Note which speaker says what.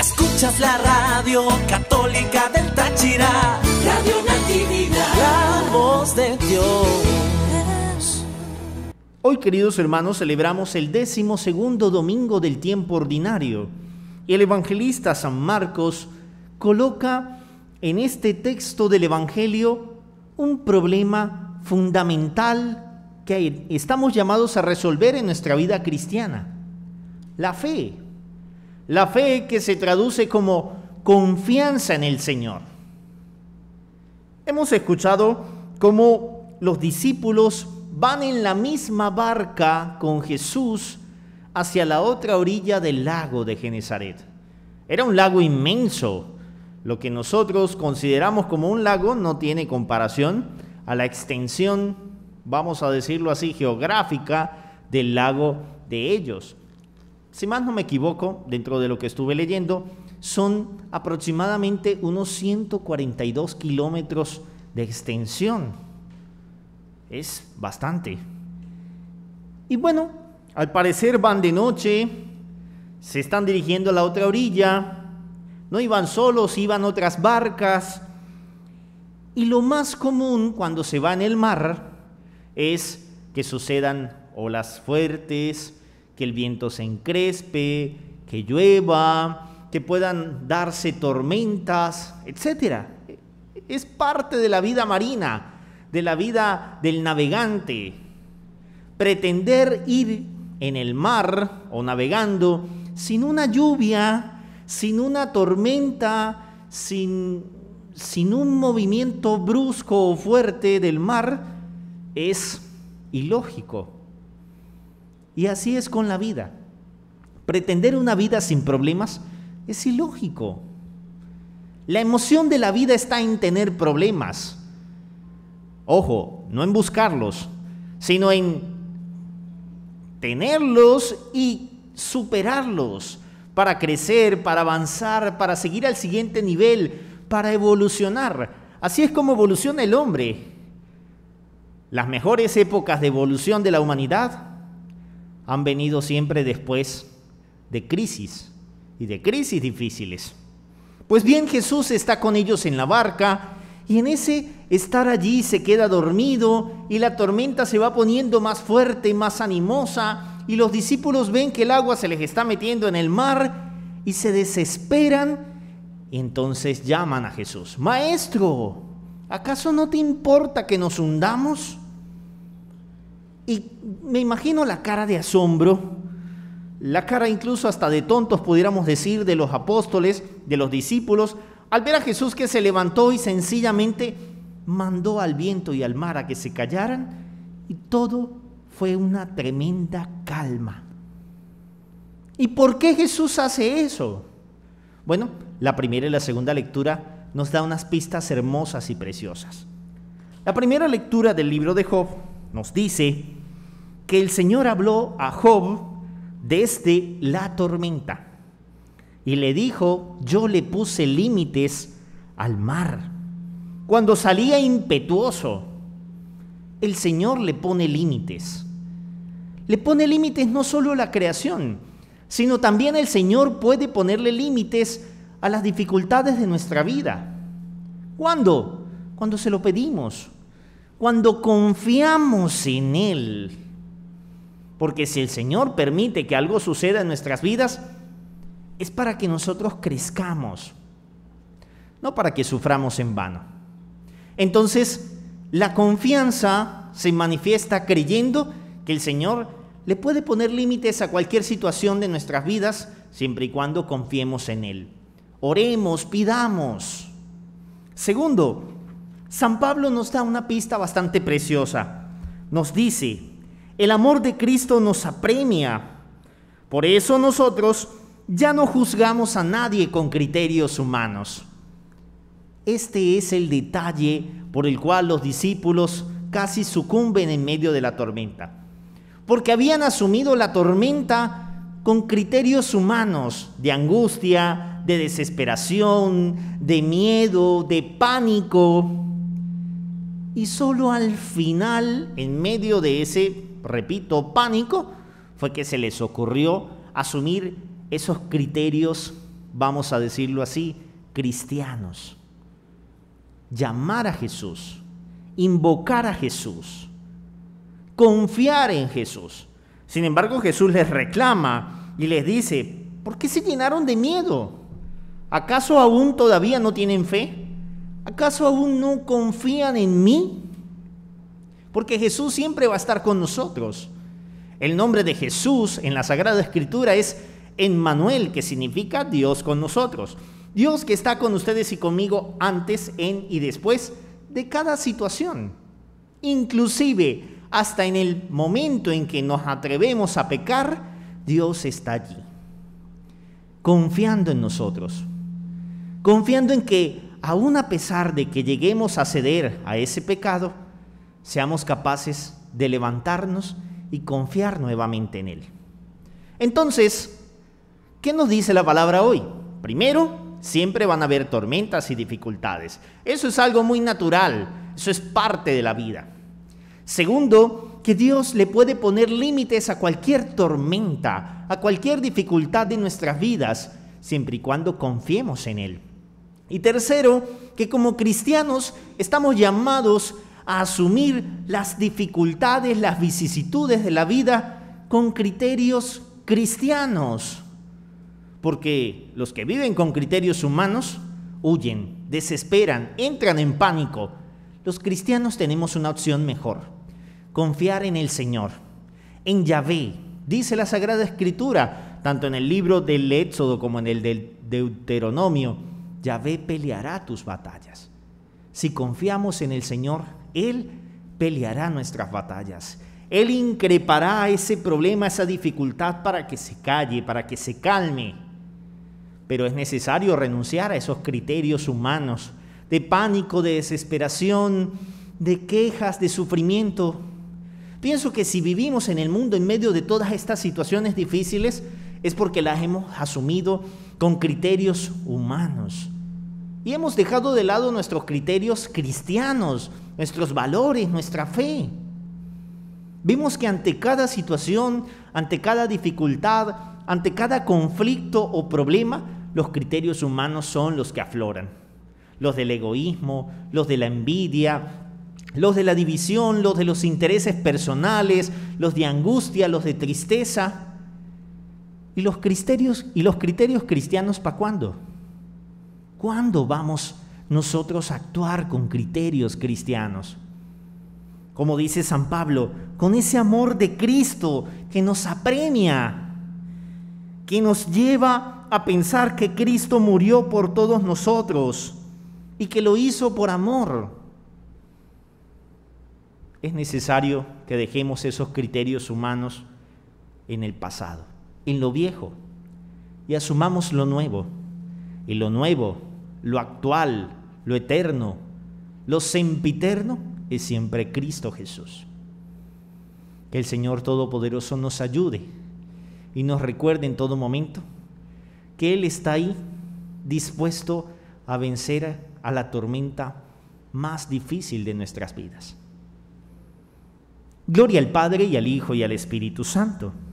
Speaker 1: Escuchas la radio católica del Táchira, Radio Natividad, la voz de Dios. Hoy, queridos hermanos, celebramos el décimo segundo domingo del tiempo ordinario. Y el evangelista San Marcos coloca en este texto del Evangelio un problema fundamental que estamos llamados a resolver en nuestra vida cristiana, la fe. La fe que se traduce como confianza en el Señor. Hemos escuchado cómo los discípulos van en la misma barca con Jesús hacia la otra orilla del lago de Genezaret. Era un lago inmenso. Lo que nosotros consideramos como un lago no tiene comparación a la extensión, vamos a decirlo así, geográfica del lago de ellos si más no me equivoco, dentro de lo que estuve leyendo, son aproximadamente unos 142 kilómetros de extensión. Es bastante. Y bueno, al parecer van de noche, se están dirigiendo a la otra orilla, no iban solos, iban otras barcas. Y lo más común cuando se va en el mar es que sucedan olas fuertes, que el viento se encrespe, que llueva, que puedan darse tormentas, etc. Es parte de la vida marina, de la vida del navegante. Pretender ir en el mar o navegando sin una lluvia, sin una tormenta, sin, sin un movimiento brusco o fuerte del mar, es ilógico y así es con la vida. Pretender una vida sin problemas es ilógico. La emoción de la vida está en tener problemas. Ojo, no en buscarlos, sino en tenerlos y superarlos para crecer, para avanzar, para seguir al siguiente nivel, para evolucionar. Así es como evoluciona el hombre. Las mejores épocas de evolución de la humanidad han venido siempre después de crisis y de crisis difíciles. Pues bien, Jesús está con ellos en la barca y en ese estar allí se queda dormido y la tormenta se va poniendo más fuerte, más animosa y los discípulos ven que el agua se les está metiendo en el mar y se desesperan y entonces llaman a Jesús, Maestro, ¿acaso no te importa que nos hundamos? Y me imagino la cara de asombro, la cara incluso hasta de tontos, pudiéramos decir, de los apóstoles, de los discípulos, al ver a Jesús que se levantó y sencillamente mandó al viento y al mar a que se callaran, y todo fue una tremenda calma. ¿Y por qué Jesús hace eso? Bueno, la primera y la segunda lectura nos da unas pistas hermosas y preciosas. La primera lectura del libro de Job nos dice que el Señor habló a Job desde la tormenta y le dijo, yo le puse límites al mar. Cuando salía impetuoso, el Señor le pone límites. Le pone límites no solo a la creación, sino también el Señor puede ponerle límites a las dificultades de nuestra vida. ¿Cuándo? Cuando se lo pedimos, cuando confiamos en Él, porque si el Señor permite que algo suceda en nuestras vidas, es para que nosotros crezcamos, no para que suframos en vano. Entonces, la confianza se manifiesta creyendo que el Señor le puede poner límites a cualquier situación de nuestras vidas siempre y cuando confiemos en Él. Oremos, pidamos. Segundo, San Pablo nos da una pista bastante preciosa. Nos dice, el amor de Cristo nos apremia. Por eso nosotros ya no juzgamos a nadie con criterios humanos. Este es el detalle por el cual los discípulos casi sucumben en medio de la tormenta. Porque habían asumido la tormenta con criterios humanos de angustia, de desesperación, de miedo, de pánico. Y solo al final, en medio de ese, repito, pánico, fue que se les ocurrió asumir esos criterios, vamos a decirlo así, cristianos. Llamar a Jesús, invocar a Jesús, confiar en Jesús. Sin embargo, Jesús les reclama y les dice, ¿por qué se llenaron de miedo? ¿Acaso aún todavía no tienen fe? caso aún no confían en mí? Porque Jesús siempre va a estar con nosotros. El nombre de Jesús en la Sagrada Escritura es Emmanuel, que significa Dios con nosotros. Dios que está con ustedes y conmigo antes, en y después de cada situación. Inclusive hasta en el momento en que nos atrevemos a pecar, Dios está allí, confiando en nosotros, confiando en que Aún a pesar de que lleguemos a ceder a ese pecado, seamos capaces de levantarnos y confiar nuevamente en Él. Entonces, ¿qué nos dice la palabra hoy? Primero, siempre van a haber tormentas y dificultades. Eso es algo muy natural, eso es parte de la vida. Segundo, que Dios le puede poner límites a cualquier tormenta, a cualquier dificultad de nuestras vidas, siempre y cuando confiemos en Él. Y tercero, que como cristianos estamos llamados a asumir las dificultades, las vicisitudes de la vida con criterios cristianos. Porque los que viven con criterios humanos huyen, desesperan, entran en pánico. Los cristianos tenemos una opción mejor, confiar en el Señor, en Yahvé. Dice la Sagrada Escritura, tanto en el libro del Éxodo como en el del Deuteronomio, Yahvé peleará tus batallas. Si confiamos en el Señor, Él peleará nuestras batallas. Él increpará ese problema, esa dificultad para que se calle, para que se calme. Pero es necesario renunciar a esos criterios humanos de pánico, de desesperación, de quejas, de sufrimiento. Pienso que si vivimos en el mundo en medio de todas estas situaciones difíciles es porque las hemos asumido con criterios humanos. Y hemos dejado de lado nuestros criterios cristianos, nuestros valores, nuestra fe. Vimos que ante cada situación, ante cada dificultad, ante cada conflicto o problema, los criterios humanos son los que afloran. Los del egoísmo, los de la envidia, los de la división, los de los intereses personales, los de angustia, los de tristeza. ¿Y los criterios, y los criterios cristianos para cuándo? ¿Cuándo vamos nosotros a actuar con criterios cristianos? Como dice San Pablo, con ese amor de Cristo que nos apremia, que nos lleva a pensar que Cristo murió por todos nosotros y que lo hizo por amor. Es necesario que dejemos esos criterios humanos en el pasado en lo viejo y asumamos lo nuevo. Y lo nuevo, lo actual, lo eterno, lo sempiterno es siempre Cristo Jesús. Que el Señor Todopoderoso nos ayude y nos recuerde en todo momento que Él está ahí dispuesto a vencer a la tormenta más difícil de nuestras vidas. Gloria al Padre y al Hijo y al Espíritu Santo